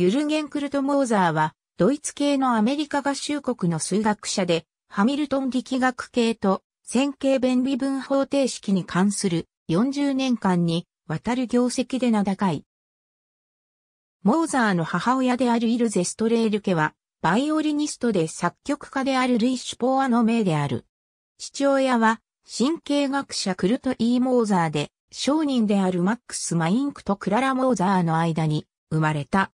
ユルゲン・クルト・モーザーは、ドイツ系のアメリカ合衆国の数学者で、ハミルトン力学系と線形弁微分方程式に関する40年間にわたる業績で名高い。モーザーの母親であるイルゼ・ストレール家は、バイオリニストで作曲家であるルイ・シュポアの命である。父親は、神経学者クルト・イー・モーザーで、商人であるマックス・マインクとクララ・モーザーの間に生まれた。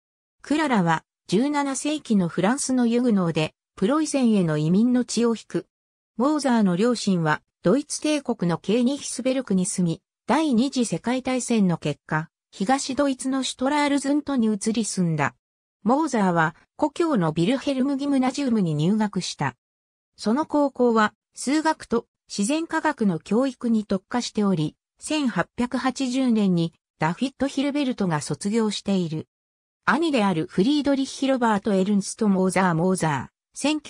クララは17世紀のフランスのユグノーでプロイセンへの移民の血を引く。モーザーの両親はドイツ帝国のケーニヒスベルクに住み、第二次世界大戦の結果、東ドイツのシュトラールズントに移り住んだ。モーザーは故郷のビルヘルムギムナジウムに入学した。その高校は数学と自然科学の教育に特化しており、1880年にダフィット・ヒルベルトが卒業している。兄であるフリードリッヒ・ロバート・エルンスト・モーザー・モーザー、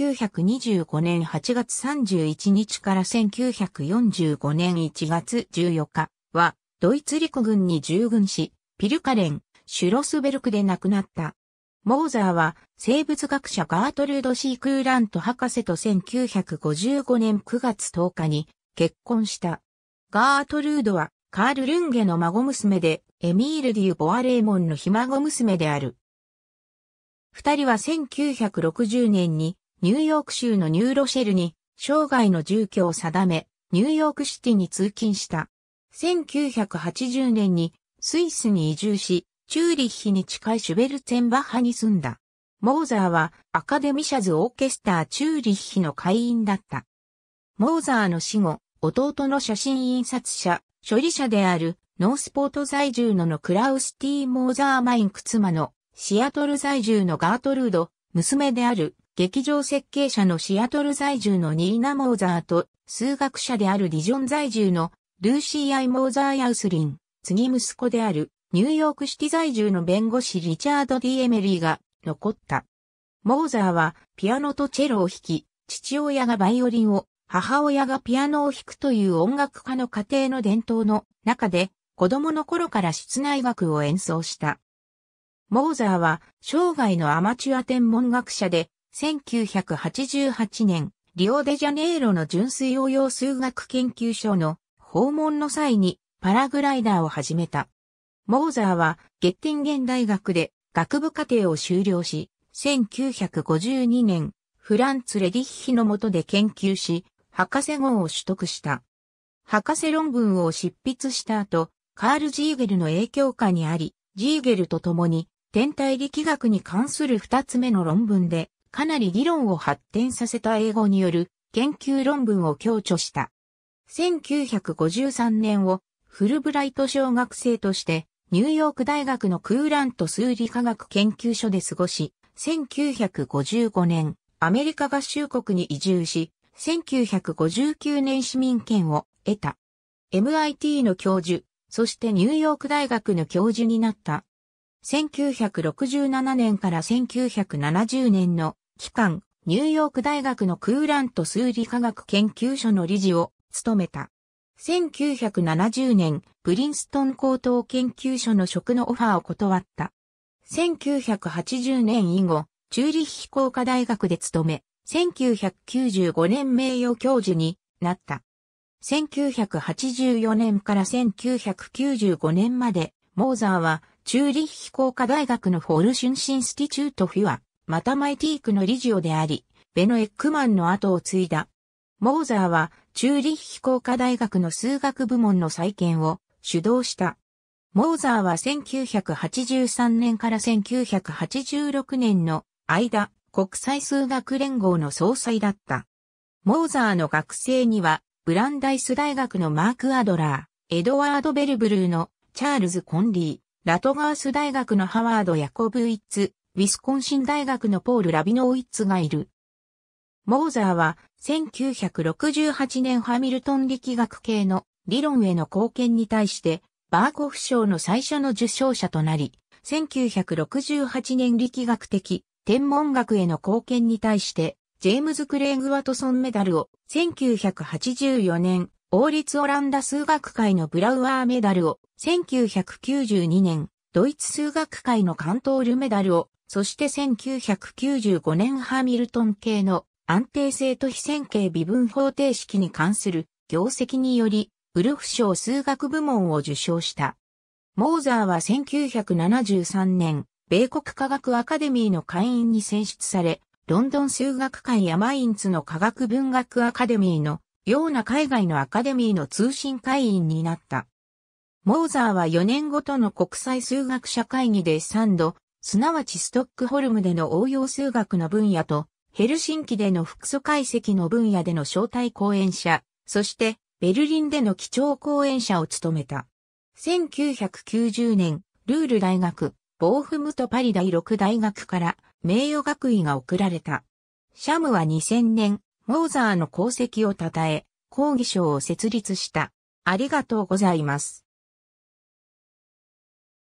1925年8月31日から1945年1月14日は、ドイツ陸軍に従軍し、ピルカレン、シュロスベルクで亡くなった。モーザーは生物学者ガートルード・シークーラント博士と1955年9月10日に結婚した。ガートルードはカール・ルンゲの孫娘で、エミール・デュ・ボアレーモンのひ孫娘である。二人は1960年に、ニューヨーク州のニューロシェルに、生涯の住居を定め、ニューヨークシティに通勤した。1980年に、スイスに移住し、チューリッヒに近いシュベルツェンバッハに住んだ。モーザーはアカデミシャズ・オーケスター・チューリッヒの会員だった。モーザーの死後、弟の写真印刷者処理者であるノースポート在住ののクラウス・ティー・モーザー・マイン・クツマのシアトル在住のガートルード、娘である劇場設計者のシアトル在住のニーナ・モーザーと数学者であるディジョン在住のルーシー・アイ・モーザー・ヤウスリン、次息子であるニューヨークシティ在住の弁護士リチャード・ディエメリーが残った。モーザーはピアノとチェロを弾き、父親がバイオリンを、母親がピアノを弾くという音楽家の家庭の伝統の中で、子供の頃から室内楽を演奏した。モーザーは生涯のアマチュア天文学者で、1988年、リオデジャネイロの純粋応用数学研究所の訪問の際にパラグライダーを始めた。モーザーはゲッティンゲン大学で学部課程を修了し、1952年、フランツ・レディッヒの下で研究し、博士号を取得した。博士論文を執筆した後、カール・ジーゲルの影響下にあり、ジーゲルと共に天体力学に関する二つ目の論文で、かなり議論を発展させた英語による研究論文を強調した。1953年をフルブライト小学生としてニューヨーク大学のクーラント数理科学研究所で過ごし、1955年アメリカ合衆国に移住し、1959年市民権を得た。MIT の教授、そしてニューヨーク大学の教授になった。1967年から1970年の期間、ニューヨーク大学のクーラント数理科学研究所の理事を務めた。1970年、プリンストン高等研究所の職のオファーを断った。1980年以後、チューリッヒ工科大学で勤め、1995年名誉教授になった。1984年から1995年まで、モーザーは、チューリッヒ工科大学のフォルシュンシンスティチュートフィア、またマイティークの理事をであり、ベノエックマンの後を継いだ。モーザーは、チューリッヒ工科大学の数学部門の再建を主導した。モーザーは1983年から1986年の間、国際数学連合の総裁だった。モーザーの学生には、ブランダイス大学のマーク・アドラー、エドワード・ベルブルーのチャールズ・コンリー、ラトガース大学のハワード・ヤコブ・ウィッツ、ウィスコンシン大学のポール・ラビノウィッツがいる。モーザーは1968年ハミルトン力学系の理論への貢献に対してバーコフ賞の最初の受賞者となり、1968年力学的天文学への貢献に対して、ジェームズ・クレイグ・ワトソンメダルを、1984年、王立オランダ数学会のブラウアーメダルを、1992年、ドイツ数学会のカントールメダルを、そして1995年ハミルトン系の安定性と非線形微分方程式に関する業績により、ウルフ賞数学部門を受賞した。モーザーは1973年、米国科学アカデミーの会員に選出され、ロンドン数学会やマインツの科学文学アカデミーのような海外のアカデミーの通信会員になった。モーザーは4年ごとの国際数学者会議で3度、すなわちストックホルムでの応用数学の分野と、ヘルシンキでの複素解析の分野での招待講演者、そしてベルリンでの基調講演者を務めた。1990年、ルール大学、ボーフムとパリ第6大学から名誉学位が贈られた。シャムは2000年、モーザーの功績を称え、講義賞を設立した。ありがとうございます。